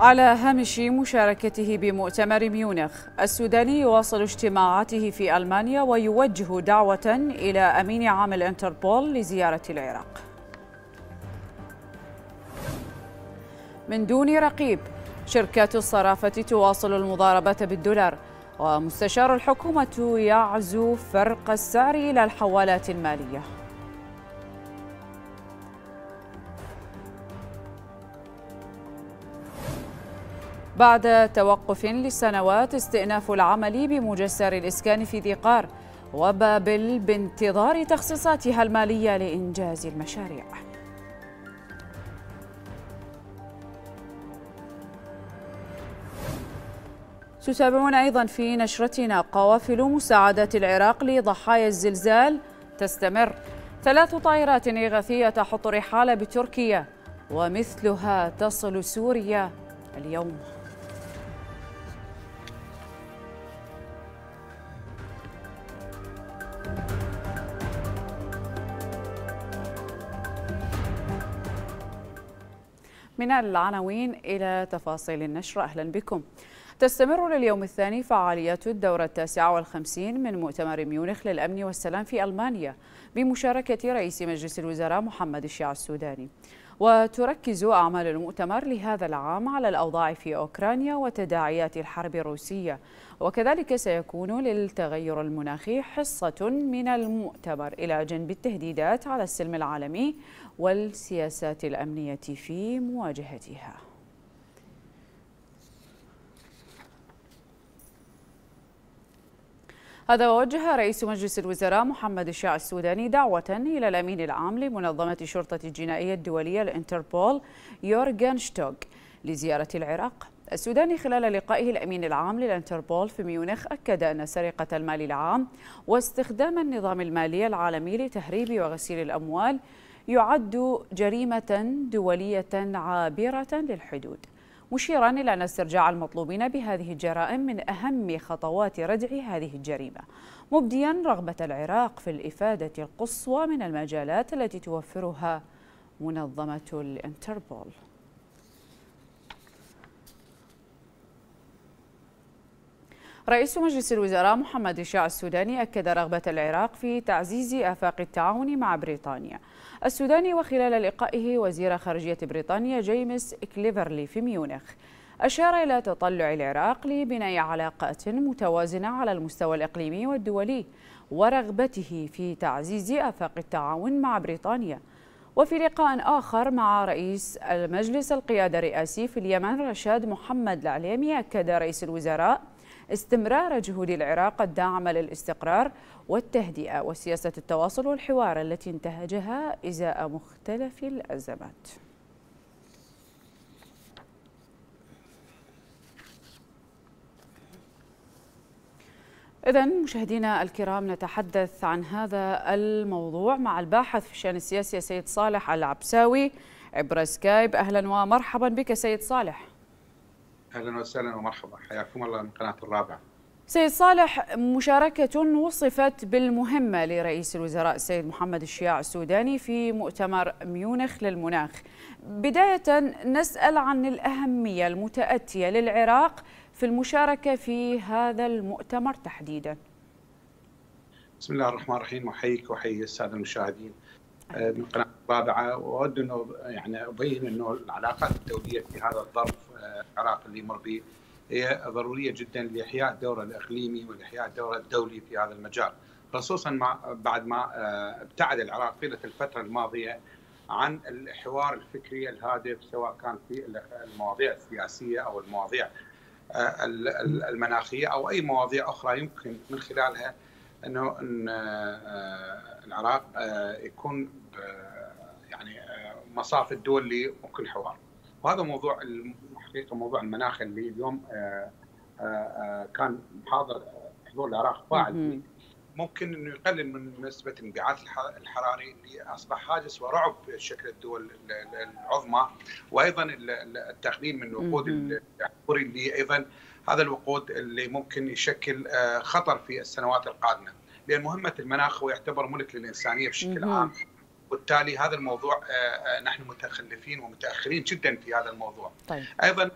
على هامش مشاركته بمؤتمر ميونخ السوداني يواصل اجتماعاته في ألمانيا ويوجه دعوة إلى أمين عام الانتربول لزيارة العراق من دون رقيب شركات الصرافة تواصل المضاربة بالدولار ومستشار الحكومة يعزو فرق السعر إلى الحوالات المالية بعد توقف لسنوات استئناف العمل بمجسر الإسكان في ذي قار وبابل بانتظار تخصيصاتها المالية لإنجاز المشاريع تتابعون أيضا في نشرتنا قوافل مساعدات العراق لضحايا الزلزال تستمر ثلاث طائرات إغاثية تحط رحالة بتركيا ومثلها تصل سوريا اليوم من العناوين إلى تفاصيل النشر أهلا بكم تستمر لليوم الثاني فعاليات الدورة التاسعة والخمسين من مؤتمر ميونخ للأمن والسلام في ألمانيا بمشاركة رئيس مجلس الوزراء محمد الشيع السوداني وتركز أعمال المؤتمر لهذا العام على الأوضاع في أوكرانيا وتداعيات الحرب الروسية وكذلك سيكون للتغير المناخي حصة من المؤتمر إلى جنب التهديدات على السلم العالمي والسياسات الأمنية في مواجهتها هذا ووجه رئيس مجلس الوزراء محمد الشاع السوداني دعوة إلى الأمين العام لمنظمة الشرطة الجنائية الدولية الانتربول يورغن شتوغ لزيارة العراق السوداني خلال لقائه الأمين العام للانتربول في ميونخ أكد أن سرقة المال العام واستخدام النظام المالي العالمي لتهريب وغسيل الأموال يعد جريمة دولية عابرة للحدود مشيرا إلى أن استرجاع المطلوبين بهذه الجرائم من أهم خطوات ردع هذه الجريمة مبديا رغبة العراق في الإفادة القصوى من المجالات التي توفرها منظمة الانتربول رئيس مجلس الوزراء محمد الشاع السوداني أكد رغبة العراق في تعزيز آفاق التعاون مع بريطانيا السوداني وخلال لقائه وزير خارجية بريطانيا جيمس كليفرلي في ميونخ أشار إلى تطلع العراق لبناء علاقات متوازنة على المستوى الإقليمي والدولي ورغبته في تعزيز آفاق التعاون مع بريطانيا وفي لقاء آخر مع رئيس المجلس القيادة الرئاسي في اليمن رشاد محمد العليمي أكد رئيس الوزراء استمرار جهود العراق الداعمة للاستقرار والتهدئة وسياسة التواصل والحوار التي انتهجها إزاء مختلف الأزمات إذا مشاهدينا الكرام نتحدث عن هذا الموضوع مع الباحث في الشأن السياسي سيد صالح العبساوي عبر سكايب أهلا ومرحبا بك سيد صالح أهلا وسهلا ومرحبا حياكم الله من قناة الرابعة سيد صالح مشاركة وصفت بالمهمة لرئيس الوزراء السيد محمد الشياع السوداني في مؤتمر ميونخ للمناخ بداية نسأل عن الأهمية المتأتية للعراق في المشاركة في هذا المؤتمر تحديدا بسم الله الرحمن الرحيم أحييك وأحيي السادة المشاهدين آه، من قناة الرابعة وأود أنه يعني أبين أنه العلاقات الدولية في هذا الظرف آه، العراق اللي يمر به هي ضروريه جدا لاحياء الدور الاقليمي والاحياء الدور الدولي في هذا المجال خصوصا مع بعد ما آه، ابتعد العراق طيله الفتره الماضيه عن الحوار الفكري الهادف سواء كان في المواضيع السياسيه او المواضيع آه، المناخيه او اي مواضيع اخرى يمكن من خلالها انه ان آه، العراق يكون يعني مصاف الدول لكل حوار وهذا موضوع حقيقه موضوع المناخ اللي اليوم آه، آه، آه، كان حاضر حضور العراق فاعل ممكن انه يقلل من نسبه الانبعاث الحراري اللي اصبح هاجس ورعب شكل الدول العظمى وايضا التخدين من الوقود العبوري اللي ايضا هذا الوقود اللي ممكن يشكل خطر في السنوات القادمه لان مهمه المناخ هو يعتبر ملك للانسانيه بشكل عام وبالتالي هذا الموضوع آه، آه، نحن متخلفين ومتاخرين جدا في هذا الموضوع. طيب. ايضا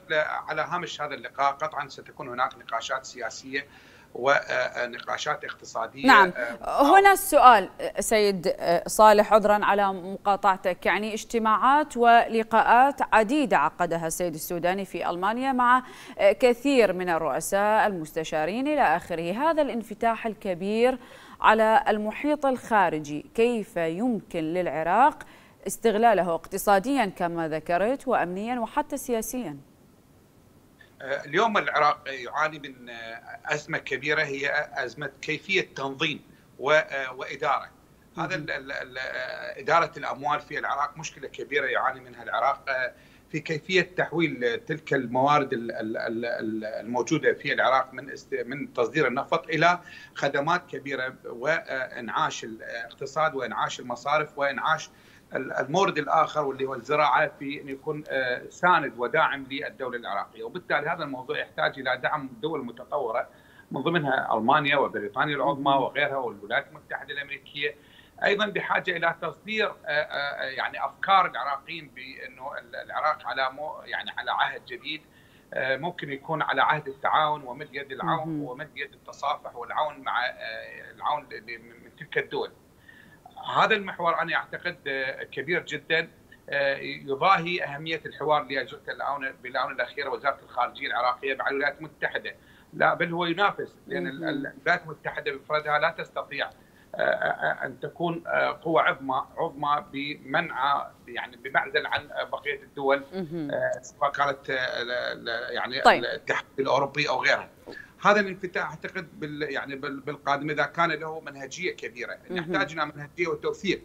على هامش هذا اللقاء قطعا ستكون هناك نقاشات سياسيه ونقاشات آه، اقتصاديه نعم هنا السؤال سيد صالح عذرا على مقاطعتك يعني اجتماعات ولقاءات عديده عقدها السيد السوداني في المانيا مع كثير من الرؤساء المستشارين الى اخره هذا الانفتاح الكبير على المحيط الخارجي كيف يمكن للعراق استغلاله اقتصاديا كما ذكرت وأمنيا وحتى سياسيا آه، اليوم العراق يعاني من آه، أزمة كبيرة هي أزمة كيفية تنظيم آه، وإدارة هذا إدارة الأموال في العراق مشكلة كبيرة يعاني منها العراق في كيفيه تحويل تلك الموارد الموجوده في العراق من من تصدير النفط الى خدمات كبيره وانعاش الاقتصاد وانعاش المصارف وانعاش المورد الاخر واللي هو الزراعه في ان يكون آه، ساند وداعم للدوله العراقيه، وبالتالي هذا الموضوع يحتاج الى دعم الدول المتطوره من ضمنها المانيا وبريطانيا العظمى وغيرها والولايات المتحده الامريكيه ايضا بحاجه الى تصدير آه، آه، آه، يعني افكار العراقيين بانه العراق على مو يعني على عهد جديد ممكن يكون على عهد التعاون ومد يد العون ومد يد التصافح والعون مع العون من تلك الدول. هذا المحور انا اعتقد كبير جدا يضاهي اهميه الحوار اللي اجرته بالاونه الاخيره وزاره الخارجيه العراقيه مع الولايات المتحده. لا بل هو ينافس لان الولايات المتحده بفردها لا تستطيع آه، آه، آه، ان تكون قوه عظمى عظمى بمنع يعني بمعزل عن بقيه الدول سواء كانت يعني طيب. الاتحاد الاوروبي او غيرها. هذا الانفتاح اعتقد بال يعني بالقادم اذا كان له منهجيه كبيره، نحتاج الى منهجيه وتوثيق.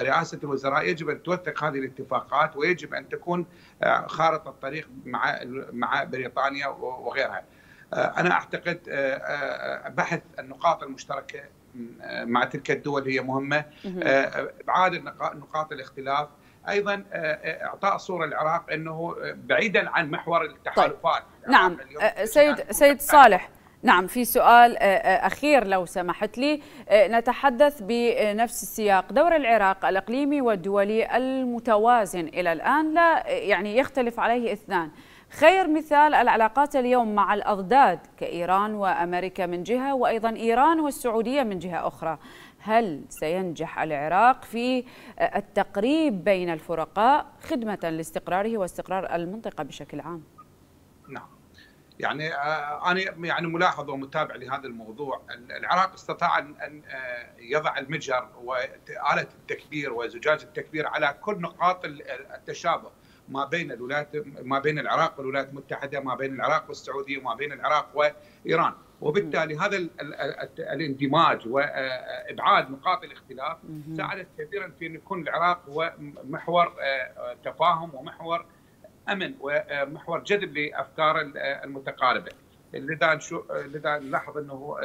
رئاسة الوزراء يجب أن توثق هذه الاتفاقات ويجب أن تكون خارطة الطريق مع مع بريطانيا وغيرها. أنا أعتقد بحث النقاط المشتركة مع تلك الدول هي مهمه ابعاد آه، نقاط الاختلاف ايضا آه، آه، اعطاء صوره العراق انه بعيدا عن محور طيب. التحالفات طيب. نعم سيد سيد صالح نعم في سؤال أخير لو سمحت لي نتحدث بنفس السياق دور العراق الإقليمي والدولي المتوازن إلى الآن لا يعني يختلف عليه اثنان خير مثال العلاقات اليوم مع الأضداد كإيران وأمريكا من جهة وأيضا إيران والسعودية من جهة أخرى هل سينجح العراق في التقريب بين الفرقاء خدمة لاستقراره واستقرار المنطقة بشكل عام نعم يعني آه، انا يعني ملاحظ ومتابع لهذا الموضوع العراق استطاع ان آه، يضع المجهر واله التكبير وزجاج التكبير على كل نقاط التشابه ما بين الولايات ما بين العراق والولايات المتحده ما بين العراق والسعوديه ما بين العراق وايران وبالتالي هذا الاندماج وابعاد نقاط الاختلاف ساعدت كثيرا في ان يكون العراق هو محور آه، آه، تفاهم ومحور امن ومحور جذب لافكار آه، المتقاربه لذا لذا نلاحظ انه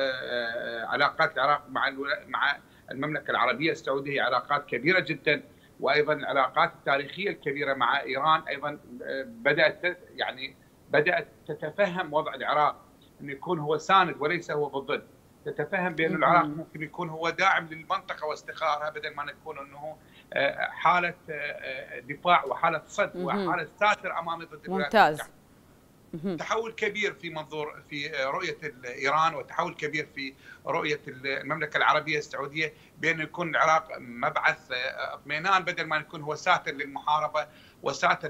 علاقات العراق مع مع المملكه العربيه السعوديه علاقات كبيره جدا وايضا العلاقات التاريخيه الكبيره مع ايران ايضا آه، بدات يعني بدات تتفهم وضع العراق انه يكون هو ساند وليس هو بالضد تتفهم بان العراق ممكن يكون هو داعم للمنطقه واستقرارها بدل ما نكون انه آه، حاله آه، دفاع وحاله صد وحاله ساتر امام ضد ممتاز تحول كبير في منظور في رؤيه ايران وتحول كبير في رؤيه المملكه العربيه السعوديه بان يكون العراق مبعث اطمئنان بدل ما يكون هو ساتر للمحاربه وساتر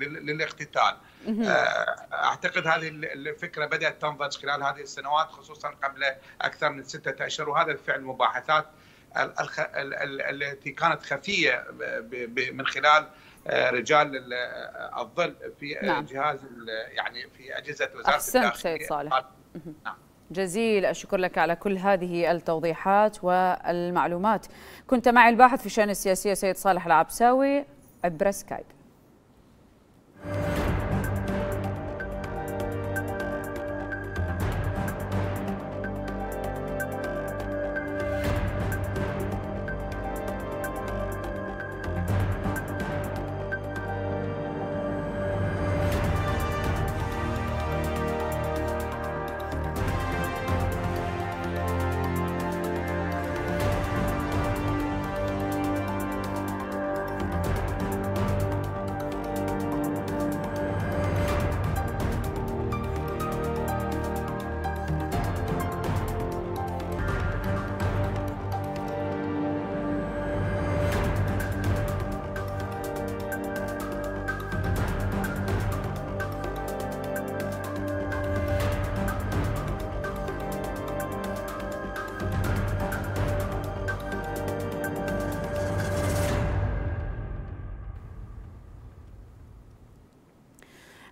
للاقتتال. آه، اعتقد هذه الفكره بدات تنضج خلال هذه السنوات خصوصا قبل اكثر من سته اشهر وهذا الفعل مباحثات التي كانت خفيه من خلال آه، رجال آه، الظل في نعم. جهاز يعني في اجهزه وزاره احسنت الداخليه سيد صالح نعم جزيل الشكر لك على كل هذه التوضيحات والمعلومات كنت معي الباحث في الشان السياسية سيد صالح العبساوي عبر سكايب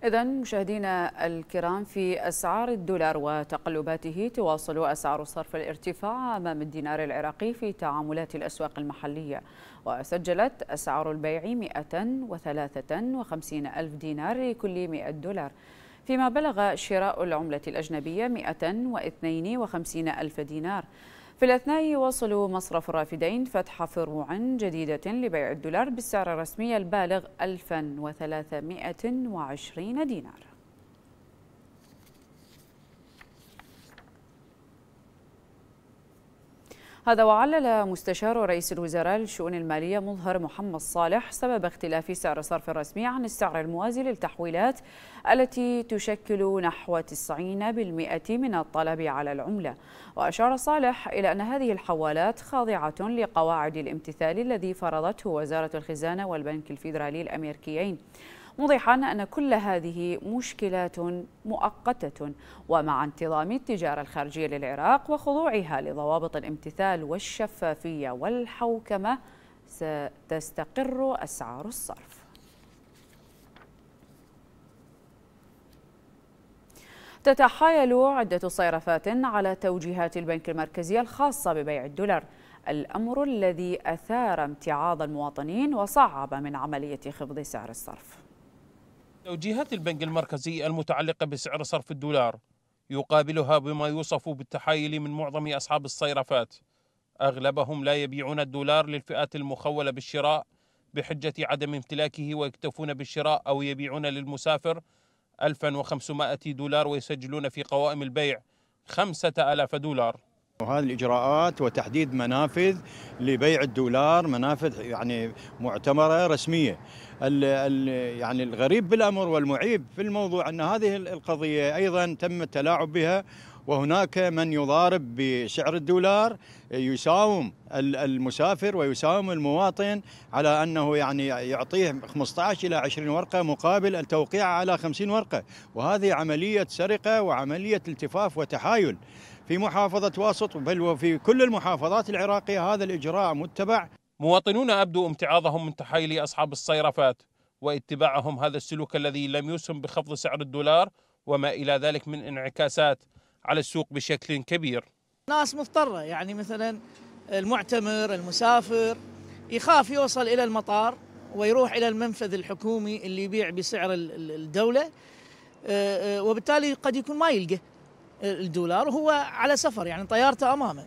إذا مشاهدينا الكرام في أسعار الدولار وتقلباته تواصل أسعار صرف الارتفاع أمام الدينار العراقي في تعاملات الأسواق المحلية وسجلت أسعار البيع 153 ألف دينار لكل 100 دولار فيما بلغ شراء العملة الأجنبية 152 ألف دينار في الأثناء يواصل مصرف الرافدين فتح فروع جديدة لبيع الدولار بالسعر الرسمي البالغ 1320 دينار هذا وعلل مستشار رئيس الوزراء للشؤون المالية مظهر محمد صالح سبب اختلاف سعر صرف الرسمي عن السعر الموازي للتحويلات التي تشكل نحو 90% من الطلب على العملة وأشار صالح إلى أن هذه الحوالات خاضعة لقواعد الامتثال الذي فرضته وزارة الخزانة والبنك الفيدرالي الأمريكيين موضحا أن كل هذه مشكلات مؤقتة ومع انتظام التجارة الخارجية للعراق وخضوعها لضوابط الامتثال والشفافية والحوكمة ستستقر أسعار الصرف تتحايل عدة صيرفات على توجيهات البنك المركزي الخاصة ببيع الدولار الأمر الذي أثار امتعاض المواطنين وصعب من عملية خفض سعر الصرف توجيهات البنك المركزي المتعلقة بسعر صرف الدولار يقابلها بما يوصف بالتحايل من معظم أصحاب الصيرفات أغلبهم لا يبيعون الدولار للفئات المخولة بالشراء بحجة عدم امتلاكه ويكتفون بالشراء أو يبيعون للمسافر 1500 دولار ويسجلون في قوائم البيع 5000 دولار وهذه الاجراءات وتحديد منافذ لبيع الدولار منافذ يعني معتمره رسميه ال ال يعني الغريب بالامر والمعيب في الموضوع ان هذه القضيه ايضا تم التلاعب بها وهناك من يضارب بسعر الدولار يساوم المسافر ويساوم المواطن على انه يعني يعطيه 15 الى 20 ورقه مقابل التوقيع على 50 ورقه وهذه عمليه سرقه وعمليه التفاف وتحايل في محافظة واسط بل وفي كل المحافظات العراقية هذا الإجراء متبع مواطنون أبدوا امتعاضهم من تحايل أصحاب الصيرفات واتباعهم هذا السلوك الذي لم يسهم بخفض سعر الدولار وما إلى ذلك من انعكاسات على السوق بشكل كبير ناس مضطرة يعني مثلا المعتمر المسافر يخاف يوصل إلى المطار ويروح إلى المنفذ الحكومي اللي يبيع بسعر الدولة آه، آه، وبالتالي قد يكون ما يلقى الدولار وهو على سفر يعني طيارته امامه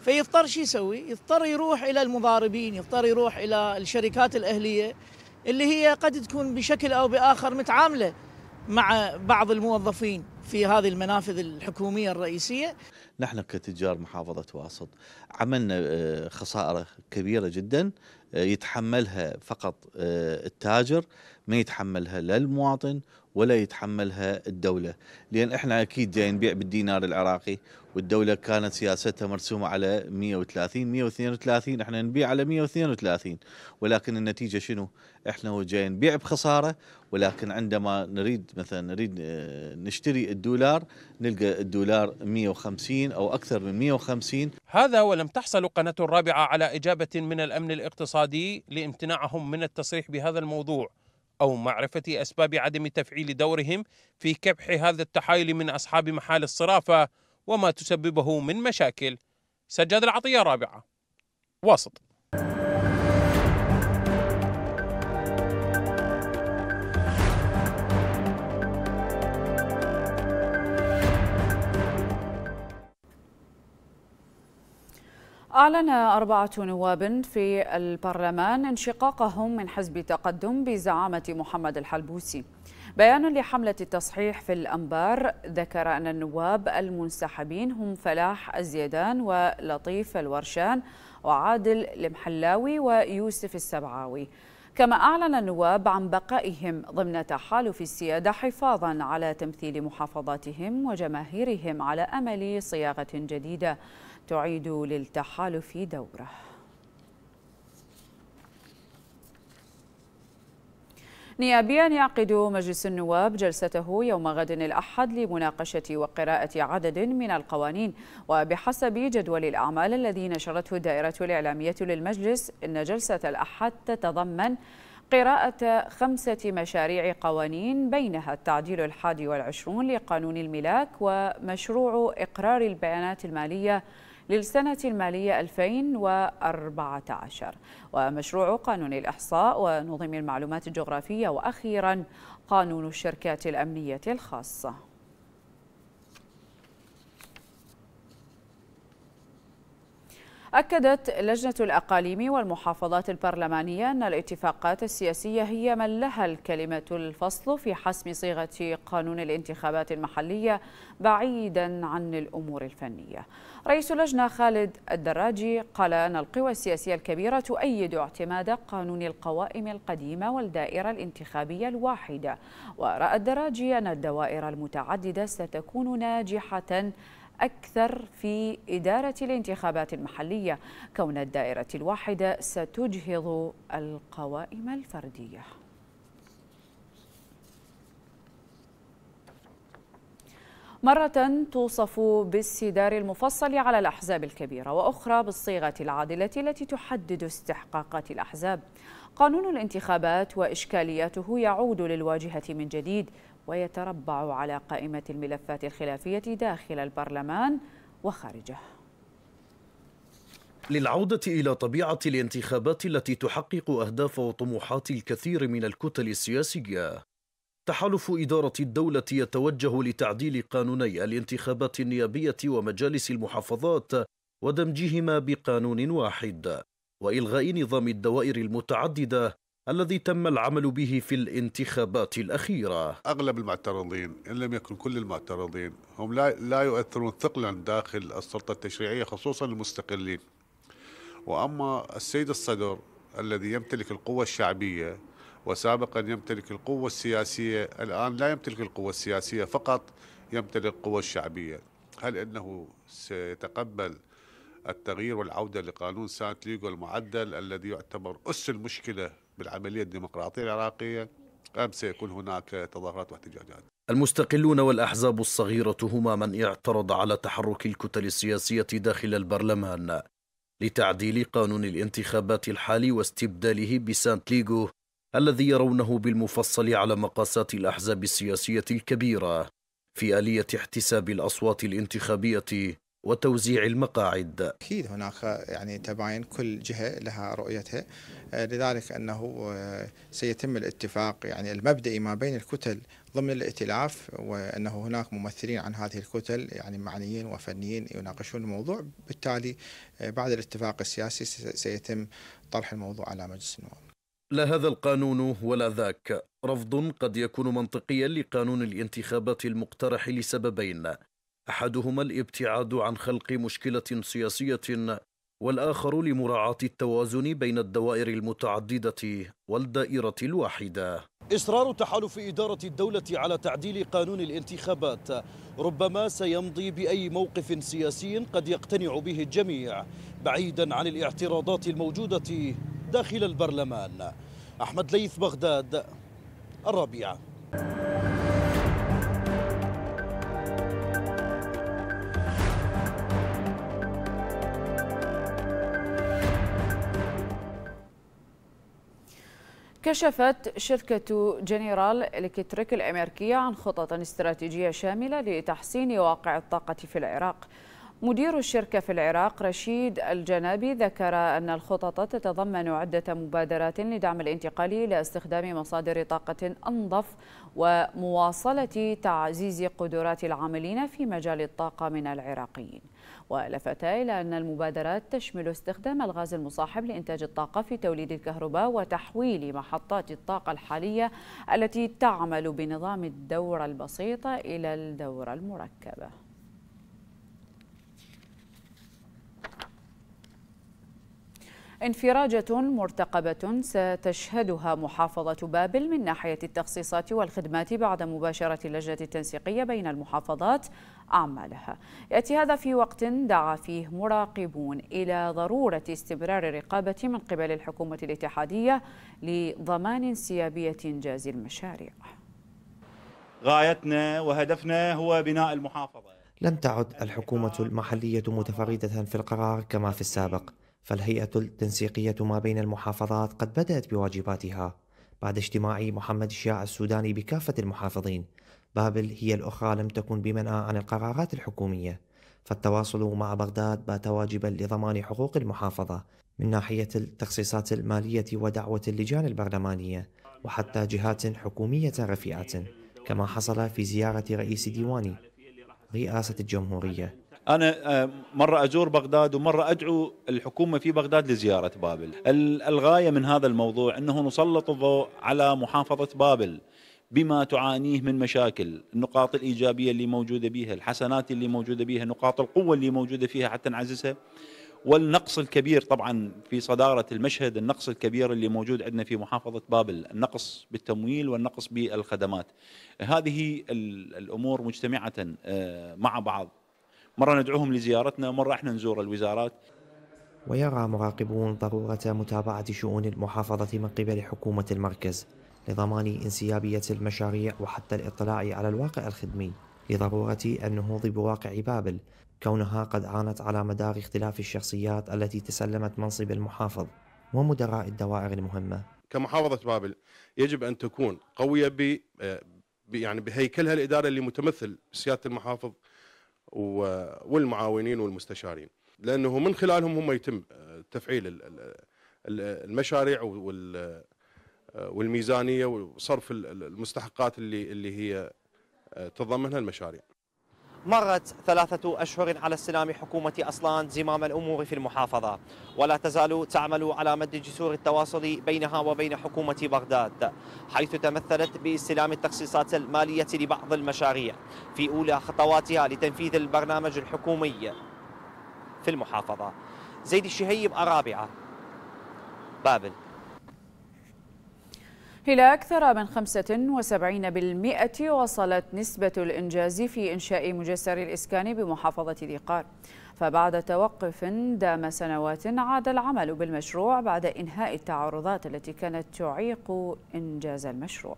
فيضطر شو يسوي؟ يضطر يروح الى المضاربين، يضطر يروح الى الشركات الاهليه اللي هي قد تكون بشكل او باخر متعامله مع بعض الموظفين في هذه المنافذ الحكوميه الرئيسيه. نحن كتجار محافظه واسط عملنا آه، خسائر كبيره جدا آه، يتحملها فقط آه، التاجر ما يتحملها لا المواطن ولا يتحملها الدولة لأن إحنا أكيد جاي نبيع بالدينار العراقي والدولة كانت سياستها مرسومة على 130 132 إحنا نبيع على 132 ولكن النتيجة شنو إحنا جاي نبيع بخسارة ولكن عندما نريد مثلا نريد آه، نشتري الدولار نلقى الدولار 150 أو أكثر من 150 هذا ولم تحصل قناة الرابعة على إجابة من الأمن الاقتصادي لامتناعهم من التصريح بهذا الموضوع أو معرفة أسباب عدم تفعيل دورهم في كبح هذا التحايل من أصحاب محال الصرافة وما تسببه من مشاكل سجاد العطية رابعة واسط أعلن أربعة نواب في البرلمان انشقاقهم من حزب تقدم بزعامة محمد الحلبوسي بيان لحملة التصحيح في الأنبار ذكر أن النواب المنسحبين هم فلاح الزيدان ولطيف الورشان وعادل المحلاوي ويوسف السبعاوي كما أعلن النواب عن بقائهم ضمن تحالف السيادة حفاظا على تمثيل محافظاتهم وجماهيرهم على أمل صياغة جديدة تعيد للتحالف دوره نيابيا يعقد مجلس النواب جلسته يوم غد الأحد لمناقشة وقراءة عدد من القوانين وبحسب جدول الأعمال الذي نشرته الدائرة الإعلامية للمجلس إن جلسة الأحد تتضمن قراءة خمسة مشاريع قوانين بينها التعديل الحادي والعشرون لقانون الملاك ومشروع إقرار البيانات المالية للسنة المالية 2014 ومشروع قانون الإحصاء ونظم المعلومات الجغرافية وأخيرا قانون الشركات الأمنية الخاصة أكدت لجنة الأقاليم والمحافظات البرلمانية أن الاتفاقات السياسية هي من لها الكلمة الفصل في حسم صيغة قانون الانتخابات المحلية بعيدا عن الأمور الفنية رئيس اللجنة خالد الدراجي قال أن القوى السياسية الكبيرة تؤيد اعتماد قانون القوائم القديمة والدائرة الانتخابية الواحدة ورأى الدراجي أن الدوائر المتعددة ستكون ناجحة أكثر في إدارة الانتخابات المحلية كون الدائرة الواحدة ستجهض القوائم الفردية مرة توصف بالسدار المفصل على الأحزاب الكبيرة وأخرى بالصيغة العادلة التي تحدد استحقاقات الأحزاب قانون الانتخابات وإشكالياته يعود للواجهة من جديد ويتربع على قائمة الملفات الخلافية داخل البرلمان وخارجه للعودة إلى طبيعة الانتخابات التي تحقق أهداف وطموحات الكثير من الكتل السياسية تحالف إدارة الدولة يتوجه لتعديل قانوني الانتخابات النيابية ومجالس المحافظات ودمجهما بقانون واحد وإلغاء نظام الدوائر المتعددة الذي تم العمل به في الانتخابات الأخيرة أغلب المعترضين إن لم يكن كل المعترضين هم لا, لا يؤثرون ثقلا داخل السلطة التشريعية خصوصا المستقلين وأما السيد الصدر الذي يمتلك القوة الشعبية وسابقا يمتلك القوة السياسية الآن لا يمتلك القوة السياسية فقط يمتلك القوة الشعبية هل أنه سيتقبل التغيير والعودة لقانون سانت ليغو المعدل الذي يعتبر أس المشكلة بالعملية الديمقراطية العراقية أم سيكون هناك تظاهرات واحتجاجات المستقلون والأحزاب الصغيرة هما من اعترض على تحرك الكتل السياسية داخل البرلمان لتعديل قانون الانتخابات الحالي واستبداله بسانت ليغو الذي يرونه بالمفصل على مقاسات الأحزاب السياسية الكبيرة في آلية احتساب الأصوات الانتخابية وتوزيع المقاعد أكيد هناك يعني تباين كل جهة لها رؤيتها آه، لذلك أنه آه، سيتم الاتفاق يعني المبدئي ما بين الكتل ضمن الائتلاف وأنه هناك ممثلين عن هذه الكتل يعني معنيين وفنيين يناقشون الموضوع بالتالي آه، بعد الاتفاق السياسي سيتم طرح الموضوع على مجلس النواب لا هذا القانون ولا ذاك رفض قد يكون منطقيا لقانون الانتخابات المقترح لسببين احدهما الابتعاد عن خلق مشكله سياسيه والاخر لمراعاه التوازن بين الدوائر المتعدده والدائره الواحده إصرار تحالف إدارة الدولة على تعديل قانون الانتخابات ربما سيمضي بأي موقف سياسي قد يقتنع به الجميع بعيدا عن الاعتراضات الموجودة داخل البرلمان أحمد ليث بغداد الرابعة كشفت شركة جنرال إلكتريك الأمريكية عن خطط استراتيجية شاملة لتحسين واقع الطاقة في العراق مدير الشركة في العراق رشيد الجنابي ذكر أن الخطط تتضمن عدة مبادرات لدعم الانتقال إلى استخدام مصادر طاقة أنظف ومواصلة تعزيز قدرات العاملين في مجال الطاقة من العراقيين ولفت إلى أن المبادرات تشمل استخدام الغاز المصاحب لإنتاج الطاقة في توليد الكهرباء وتحويل محطات الطاقة الحالية التي تعمل بنظام الدورة البسيطة إلى الدورة المركبة انفراجة مرتقبة ستشهدها محافظة بابل من ناحية التخصيصات والخدمات بعد مباشرة اللجنة التنسيقية بين المحافظات أعمالها يأتي هذا في وقت دعا فيه مراقبون إلى ضرورة استمرار الرقابة من قبل الحكومة الاتحادية لضمان انسيابية إنجاز المشاريع غايتنا وهدفنا هو بناء المحافظة لم تعد الحكومة المحلية متفردة في القرار كما في السابق فالهيئة التنسيقية ما بين المحافظات قد بدأت بواجباتها بعد اجتماع محمد الشياع السوداني بكافة المحافظين بابل هي الأخرى لم تكن بمنأى عن القرارات الحكومية فالتواصل مع بغداد بات واجبا لضمان حقوق المحافظة من ناحية التخصيصات المالية ودعوة اللجان البرلمانية وحتى جهات حكومية رفيعة كما حصل في زيارة رئيس ديواني رئاسة الجمهورية انا آه، مره ازور بغداد ومره ادعو الحكومه في بغداد لزياره بابل الغايه من هذا الموضوع انه نسلط الضوء على محافظه بابل بما تعانيه من مشاكل النقاط الإيجابية اللي موجودة بها الحسنات اللي موجودة بها نقاط القوة اللي موجودة فيها حتى نعززها والنقص الكبير طبعا في صدارة المشهد النقص الكبير اللي موجود عندنا في محافظة بابل النقص بالتمويل والنقص بالخدمات هذه الأمور مجتمعة آه، مع بعض مرة ندعوهم لزيارتنا مرة احنا نزور الوزارات ويرى مراقبون ضرورة متابعة شؤون المحافظة من قبل حكومة المركز لضمان انسيابية المشاريع وحتى الإطلاع على الواقع الخدمي لضرورة النهوض بواقع بابل كونها قد عانت على مدار اختلاف الشخصيات التي تسلمت منصب المحافظ ومدراء الدوائر المهمة كمحافظة بابل يجب أن تكون قوية ب آه، يعني بهيكلها الإداري اللي متمثل بسيادة المحافظ والمعاونين والمستشارين لانه من خلالهم هم يتم آه، تفعيل المشاريع آه، والميزانيه وصرف المستحقات اللي اللي هي تتضمنها آه، المشاريع. مرت ثلاثة أشهر على استلام حكومة أصلان زمام الأمور في المحافظة ولا تزال تعمل على مد جسور التواصل بينها وبين حكومة بغداد حيث تمثلت باستلام التخصيصات المالية لبعض المشاريع في أولى خطواتها لتنفيذ البرنامج الحكومي في المحافظة زيد الشهيب أرابعة بابل إلى أكثر من 75% وصلت نسبة الإنجاز في إنشاء مجسر الإسكان بمحافظة ذيقار فبعد توقف دام سنوات عاد العمل بالمشروع بعد إنهاء التعارضات التي كانت تعيق إنجاز المشروع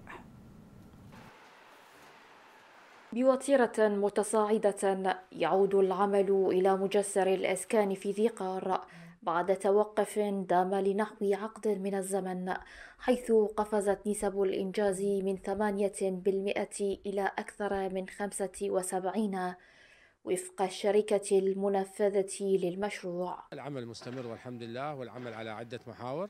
بوتيرة متصاعدة يعود العمل إلى مجسر الإسكان في ذي قار بعد توقف دام لنحو عقد من الزمن حيث قفزت نسب الإنجاز من 8% إلى أكثر من 75 وفق الشركة المنفذة للمشروع العمل مستمر والحمد لله والعمل على عدة محاور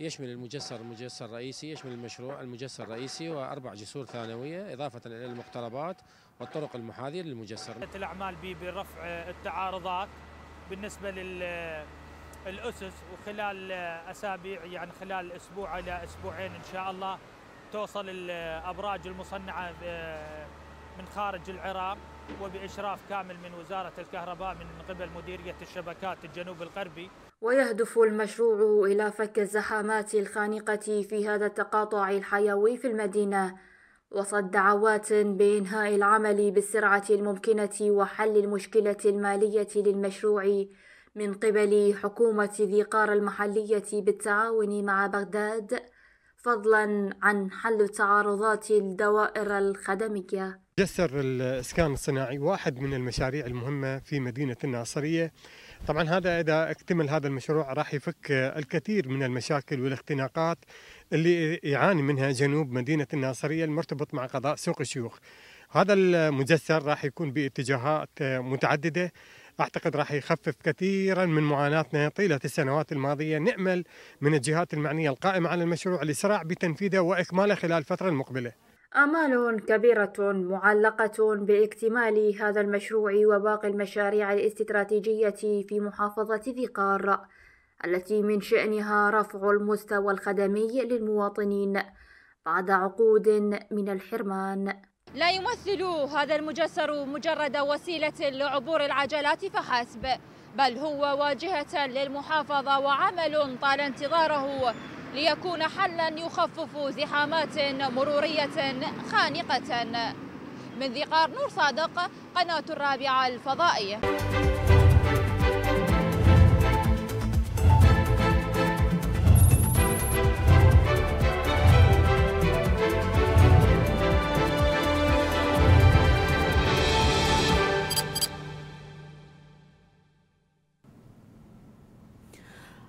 يشمل المجسر المجسر الرئيسي يشمل المشروع المجسر الرئيسي وأربع جسور ثانوية إضافة إلى المقتربات والطرق المحاذية للمجسر الأعمال برفع التعارضات بالنسبة لل الأسس وخلال أسابيع يعني خلال أسبوع إلى أسبوعين إن شاء الله توصل الأبراج المصنعة آه، من خارج العراق وبإشراف كامل من وزارة الكهرباء من قبل مديرية الشبكات الجنوب الغربي ويهدف المشروع إلى فك الزحامات الخانقة في هذا التقاطع الحيوي في المدينة وصد دعوات بإنهاء العمل بالسرعة الممكنة وحل المشكلة المالية للمشروع من قبل حكومة ذي قار المحلية بالتعاون مع بغداد فضلا عن حل تعارضات الدوائر الخدمية جسر الإسكان الصناعي واحد من المشاريع المهمة في مدينة الناصرية طبعا هذا إذا اكتمل هذا المشروع راح يفك الكثير من المشاكل والاختناقات اللي يعاني منها جنوب مدينة الناصرية المرتبط مع قضاء سوق الشيوخ هذا المجسر راح يكون باتجاهات متعدده أعتقد راح يخفف كثيرا من معاناتنا طيلة السنوات الماضية نأمل من الجهات المعنية القائمة على المشروع الاسراع بتنفيذه وإكماله خلال الفترة المقبلة آمال كبيرة معلقة باكتمال هذا المشروع وباقي المشاريع الاستراتيجية في محافظة ذي قار التي من شأنها رفع المستوى الخدمي للمواطنين بعد عقود من الحرمان لا يمثل هذا المجسر مجرد وسيلة لعبور العجلات فحسب بل هو واجهة للمحافظة وعمل طال انتظاره ليكون حلا يخفف زحامات مرورية خانقة من ذقار نور صادق قناة الرابعة الفضائية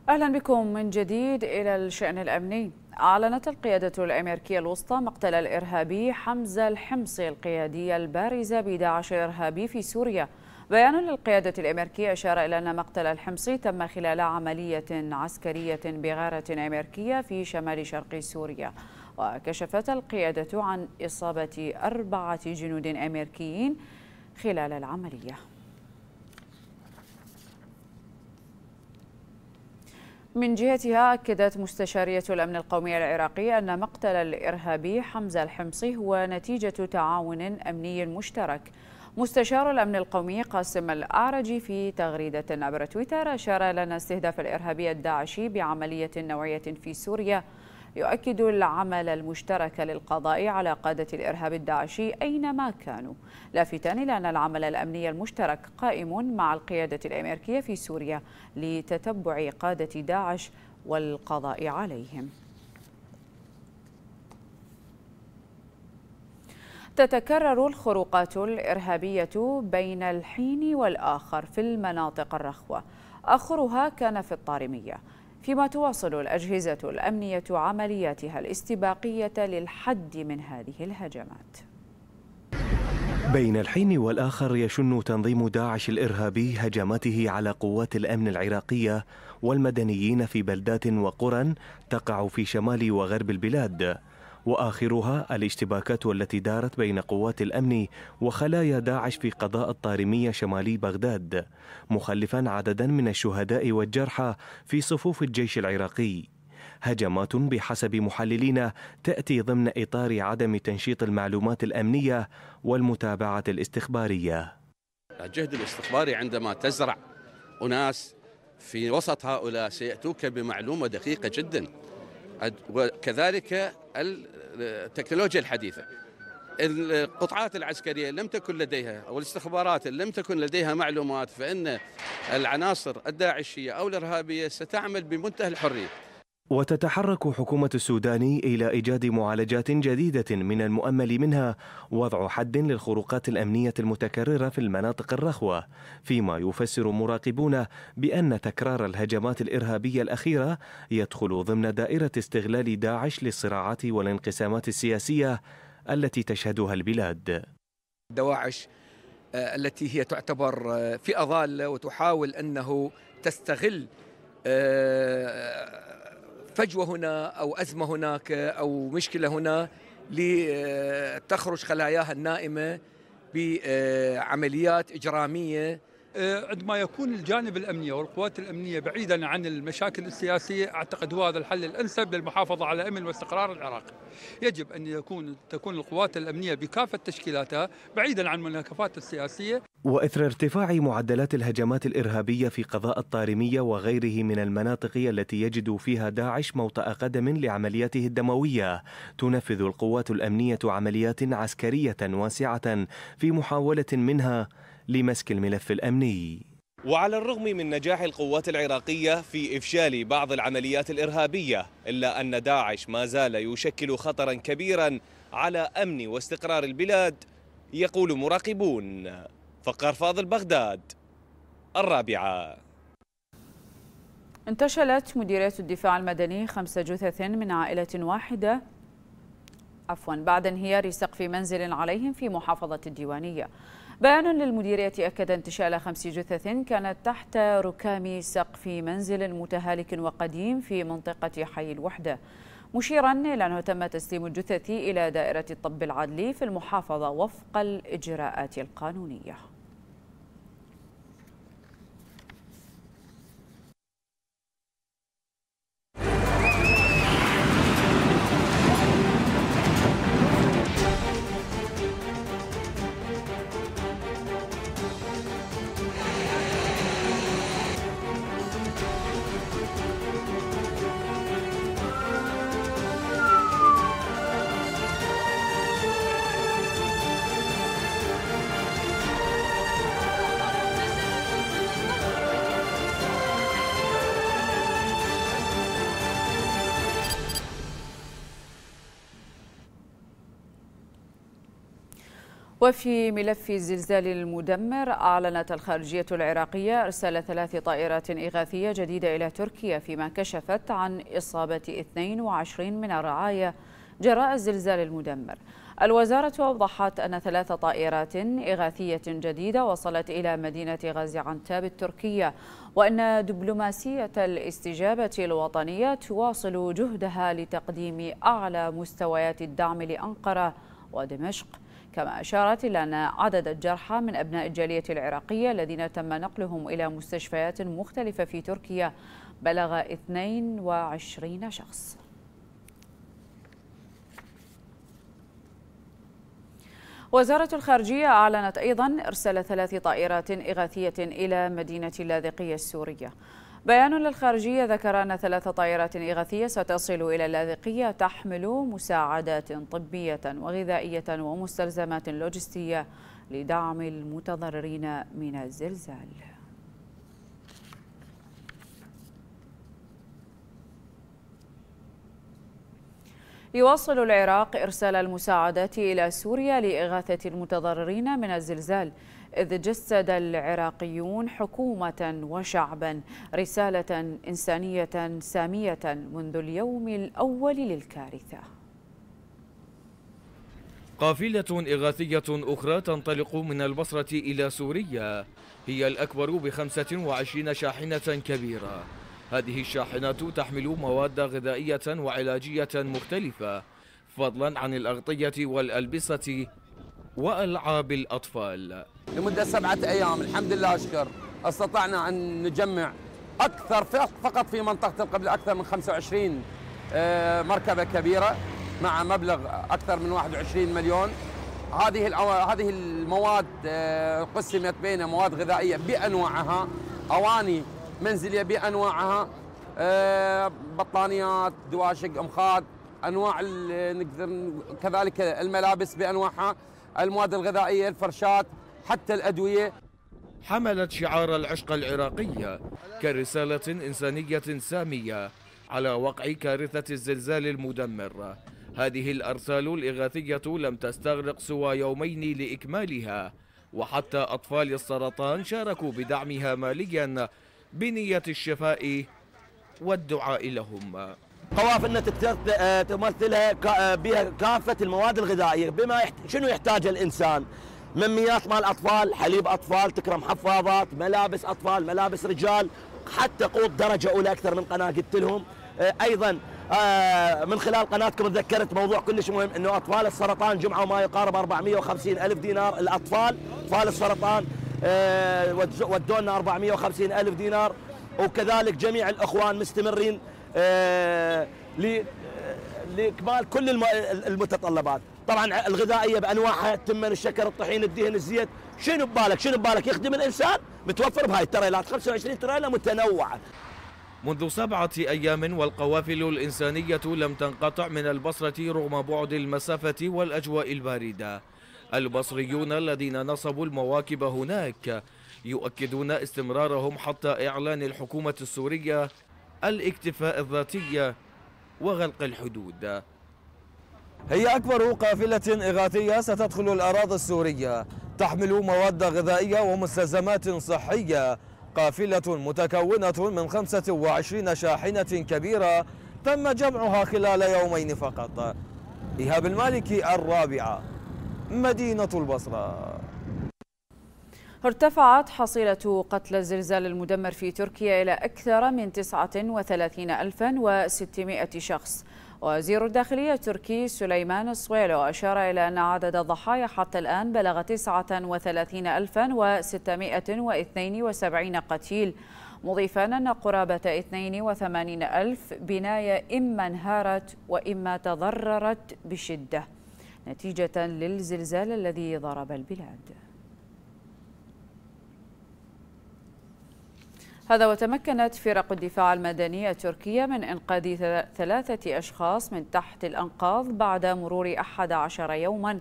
أهلا بكم من جديد إلى الشأن الأمني أعلنت القيادة الأمريكية الوسطى مقتل الإرهابي حمزة الحمصي القيادية البارزة بداعش الإرهابي في سوريا بيان للقيادة الأمريكية أشار إلى أن مقتل الحمصي تم خلال عملية عسكرية بغارة أمريكية في شمال شرق سوريا وكشفت القيادة عن إصابة أربعة جنود أمريكيين خلال العملية من جهتها أكدت مستشارية الأمن القومي العراقي أن مقتل الإرهابي حمزة الحمصي هو نتيجة تعاون أمني مشترك مستشار الأمن القومي قاسم الأعرجي في تغريدة عبر تويتر أشار لنا استهداف الإرهابي الداعشي بعملية نوعية في سوريا يؤكد العمل المشترك للقضاء على قادة الإرهاب الداعشي أينما كانوا لافتا إلى أن العمل الأمني المشترك قائم مع القيادة الأمريكية في سوريا لتتبع قادة داعش والقضاء عليهم تتكرر الخروقات الإرهابية بين الحين والآخر في المناطق الرخوة آخرها كان في الطارمية فيما تواصل الأجهزة الأمنية عملياتها الاستباقية للحد من هذه الهجمات بين الحين والآخر يشن تنظيم داعش الإرهابي هجماته على قوات الأمن العراقية والمدنيين في بلدات وقرى تقع في شمال وغرب البلاد واخرها الاشتباكات التي دارت بين قوات الامن وخلايا داعش في قضاء الطارميه شمالي بغداد مخلفا عددا من الشهداء والجرحى في صفوف الجيش العراقي هجمات بحسب محللين تاتي ضمن اطار عدم تنشيط المعلومات الامنيه والمتابعه الاستخباريه الجهد الاستخباري عندما تزرع اناس في وسط هؤلاء سياتوك بمعلومه دقيقه جدا وكذلك التكنولوجيا الحديثة القطعات العسكرية لم تكن لديها أو الاستخبارات لم تكن لديها معلومات فإن العناصر الداعشية أو الإرهابية ستعمل بمنتهى الحرية وتتحرك حكومة السودان إلى إيجاد معالجات جديدة من المؤمل منها وضع حد للخروقات الأمنية المتكررة في المناطق الرخوة، فيما يفسر مراقبون بأن تكرار الهجمات الإرهابية الأخيرة يدخل ضمن دائرة استغلال داعش للصراعات والانقسامات السياسية التي تشهدها البلاد. دواعش آه، التي هي تعتبر آه، فئة ضالة وتحاول أنه تستغل آه، فجوه هنا او ازمه هناك او مشكله هنا لتخرج آه، خلاياها النائمه بعمليات اجراميه آه، عندما يكون الجانب الامني والقوات الامنيه بعيدا عن المشاكل السياسيه اعتقد هو هذا الحل الانسب للمحافظه على امن واستقرار العراق. يجب ان يكون تكون القوات الامنيه بكافه تشكيلاتها بعيدا عن المناكفات السياسيه. واثر ارتفاع معدلات الهجمات الارهابيه في قضاء الطارميه وغيره من المناطق التي يجد فيها داعش موطأ قدم لعملياته الدمويه، تنفذ القوات الامنيه عمليات عسكريه واسعه في محاوله منها لمسك الملف الأمني وعلى الرغم من نجاح القوات العراقية في إفشال بعض العمليات الإرهابية إلا أن داعش ما زال يشكل خطرا كبيرا على أمن واستقرار البلاد يقول مراقبون فقر فاضل بغداد الرابعة انتشلت مديرية الدفاع المدني خمس جثث من عائلة واحدة عفوا بعد انهيار سقف منزل عليهم في محافظة الديوانية بيان للمديرية أكد انتشال خمس جثث كانت تحت ركام سقف منزل متهالك وقديم في منطقة حي الوحدة مشيرا إلى أنه تم تسليم الجثث إلى دائرة الطب العدلي في المحافظة وفق الإجراءات القانونية وفي ملف الزلزال المدمر أعلنت الخارجية العراقية إرسال ثلاث طائرات إغاثية جديدة إلى تركيا فيما كشفت عن إصابة 22 من الرعايا جراء الزلزال المدمر الوزارة أوضحت أن ثلاث طائرات إغاثية جديدة وصلت إلى مدينة غازي عنتاب التركية وأن دبلوماسية الاستجابة الوطنية تواصل جهدها لتقديم أعلى مستويات الدعم لأنقرة ودمشق كما أشارت إلى أن عدد الجرحى من أبناء الجالية العراقية الذين تم نقلهم إلى مستشفيات مختلفة في تركيا بلغ 22 شخص وزارة الخارجية أعلنت أيضا إرسال ثلاث طائرات إغاثية إلى مدينة اللاذقية السورية بيان للخارجية ذكر أن ثلاث طائرات إغاثية ستصل إلى اللاذقية تحمل مساعدات طبية وغذائية ومستلزمات لوجستية لدعم المتضررين من الزلزال يواصل العراق إرسال المساعدات إلى سوريا لإغاثة المتضررين من الزلزال إذ جسد العراقيون حكومة وشعبا رسالة إنسانية سامية منذ اليوم الأول للكارثة قافلة إغاثية أخرى تنطلق من البصرة إلى سوريا هي الأكبر بخمسة وعشرين شاحنة كبيرة هذه الشاحنات تحمل مواد غذائية وعلاجية مختلفة فضلا عن الأغطية والألبسة وألعاب الأطفال لمدة سبعة أيام الحمد لله أشكر استطعنا أن نجمع أكثر فقط في منطقة القبلة أكثر من 25 آه، مركبة كبيرة مع مبلغ أكثر من 21 مليون هذه هذه المواد آه، قسمت بين مواد غذائية بأنواعها أواني منزلية بأنواعها آه، بطانيات دواشق أمخاد أنواع نقدر كذلك الملابس بأنواعها المواد الغذائية الفرشات حتى الأدوية حملت شعار العشق العراقية كرسالة إنسانية سامية على وقع كارثة الزلزال المدمر هذه الأرسال الإغاثية لم تستغرق سوى يومين لإكمالها وحتى أطفال السرطان شاركوا بدعمها ماليا بنية الشفاء والدعاء لهم قوافلنا آه، تمثلها آه، بها كافه المواد الغذائيه بما يحت... شنو يحتاج الانسان مميات مال اطفال حليب اطفال تكرم حفاضات ملابس اطفال ملابس رجال حتى قوط درجه اولى اكثر من قناه قلت لهم آه، ايضا من خلال قناتكم تذكرت موضوع كلش مهم انه اطفال السرطان جمعوا ما يقارب 450 الف دينار الاطفال اطفال السرطان ودونا 450 الف دينار وكذلك جميع الاخوان مستمرين آه، آه، لاكمال كل المتطلبات طبعا الغذائيه بانواعها التمن الشكر الطحين الدهن الزيت شنو ببالك شنو ببالك يخدم الانسان متوفر بهاي التريلات 25 تريله متنوعه منذ سبعة أيام والقوافل الإنسانية لم تنقطع من البصرة رغم بعد المسافة والأجواء الباردة البصريون الذين نصبوا المواكب هناك يؤكدون استمرارهم حتى إعلان الحكومة السورية الاكتفاء الذاتي وغلق الحدود هي أكبر قافلة إغاثية ستدخل الأراضي السورية تحمل مواد غذائية ومستلزمات صحية قافلة متكونة من 25 شاحنة كبيرة تم جمعها خلال يومين فقط إيهاب المالكي الرابعة مدينة البصرة ارتفعت حصيلة قتل الزلزال المدمر في تركيا إلى أكثر من 39600 شخص وزير الداخلية التركي سليمان الصويلو أشار إلى أن عدد الضحايا حتى الآن بلغ 39672 قتيل مضيفا أن قرابة 82000 بناية إما انهارت وإما تضررت بشدة نتيجة للزلزال الذي ضرب البلاد هذا وتمكنت فرق الدفاع المدني التركية من إنقاذ ثلاثة أشخاص من تحت الأنقاض بعد مرور 11 يوما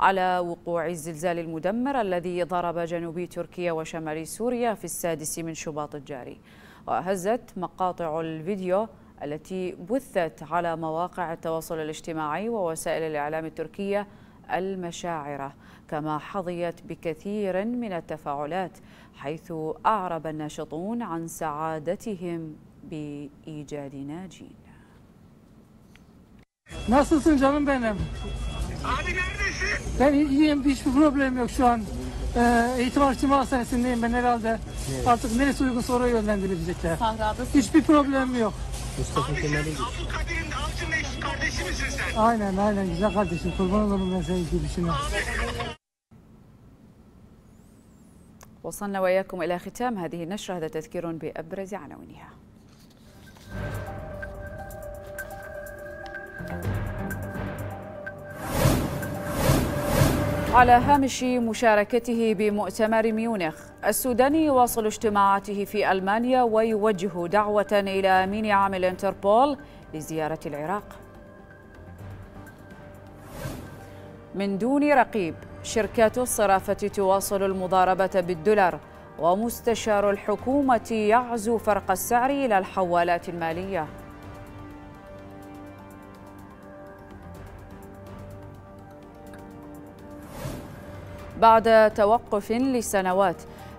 على وقوع الزلزال المدمر الذي ضرب جنوبي تركيا وشمال سوريا في السادس من شباط الجاري وهزت مقاطع الفيديو التي بثت على مواقع التواصل الاجتماعي ووسائل الإعلام التركية المشاعر كما حظيت بكثير من التفاعلات حيث أعرب الناشطون عن سعادتهم بإيجاد ناجين Nasılsın canım benim? Abi neredesin? Ben iyiyim, hiçbir problem yok şu an. Ee, eğitim araştırma hastanesindeyim ben herhalde. Evet. Artık neresi uygun soruya yönlendirilecekler. Sahradasın. Hiçbir problem yok. Mustafa Abi sen Abdülkadir'in Avcı'nın eş kardeşi misin sen? Aynen aynen güzel kardeşim. Kurban olurum ben senin gibisine. Abi. وصلنا وإياكم إلى ختام هذه النشرة هذا تذكير بأبرز عناوينها على هامش مشاركته بمؤتمر ميونخ السوداني يواصل اجتماعاته في ألمانيا ويوجه دعوة إلى أمين عام الانتربول لزيارة العراق من دون رقيب شركات الصرافة تواصل المضاربة بالدولار ومستشار الحكومة يعزو فرق السعر إلى الحوالات المالية بعد توقف لسنوات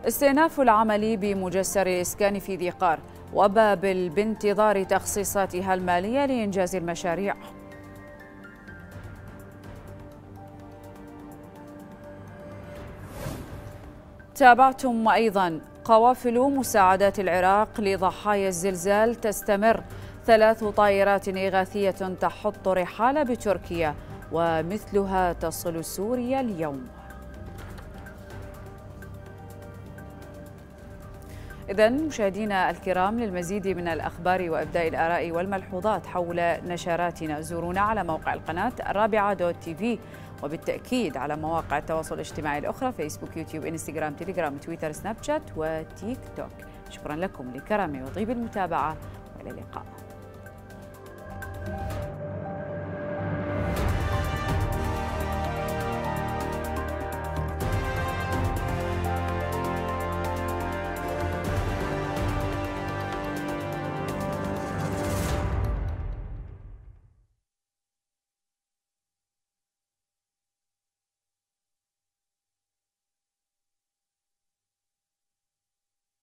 استئناف العمل بمجسر الإسكان في ذيقار وباب وبابل بانتظار تخصيصاتها المالية لإنجاز المشاريع تابعتم أيضا قوافل مساعدات العراق لضحايا الزلزال تستمر ثلاث طائرات إغاثية تحط رحالة بتركيا ومثلها تصل سوريا اليوم إذا مشاهدينا الكرام للمزيد من الأخبار وإبداء الآراء والملحوظات حول نشراتنا زورونا على موقع القناة الرابعة دوت تي في وبالتأكيد على مواقع التواصل الاجتماعي الأخرى فيسبوك يوتيوب إنستغرام تيليجرام تويتر سناب شات وتيك توك شكرا لكم لكرمي وطيب المتابعة وإلى اللقاء